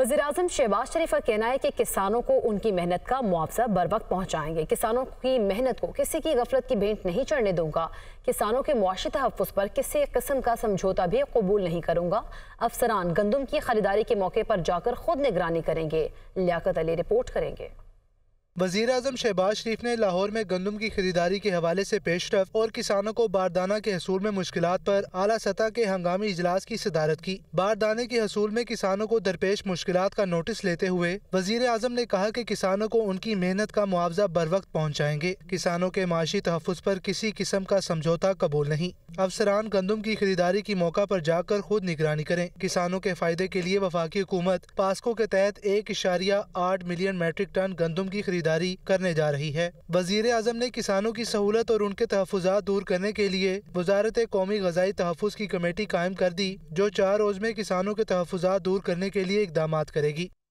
वजीर अजम शहबाज शरीफ का कहना है कि किसानों को उनकी मेहनत का मुआवजा बर वक्त पहुँचाएंगे किसानों की मेहनत को किसी की गफलत की भेंट नहीं चढ़ने दूंगा किसानों के मुआशी तहफ़ पर किसी किस्म का समझौता भी कबूल नहीं करूँगा अफसरान गंदम की खरीदारी के मौके पर जाकर खुद निगरानी करेंगे लियाकत अली रिपोर्ट करेंगे वजी अजम शहबाज शरीफ ने लाहौर में गंदम की खरीदारी के हवाले ऐसी पेशरफ और किसानों को बारदाना के हसूल में मुश्किल आरोप अला सतह के हंगामी इजलास की सदारत की बारदाने के हसूल में किसानों को दरपेश मुश्किल का नोटिस लेते हुए वजी अजम ने कहा की किसानों को उनकी मेहनत का मुआवजा बर वक्त पहुँचाएंगे किसानों के माशी तहफ़ पर किसी किस्म का समझौता कबूल नहीं अफसरान गंदम की खरीदारी की मौका आरोप जाकर खुद निगरानी करें किसानों के फायदे के लिए वफाकी हुकूमत पास्को के तहत एक इशारिया आठ मिलियन मेट्रिक टन गंदम की खरीदारी जारी करने जा रही है वजीर अजम ने किसानों की सहूलत और उनके तहफात दूर करने के लिए वजारत कौमी गजाई तहफ़ की कमेटी कायम कर दी जो चार रोज में किसानों के तहफात दूर करने के लिए इकदाम करेगी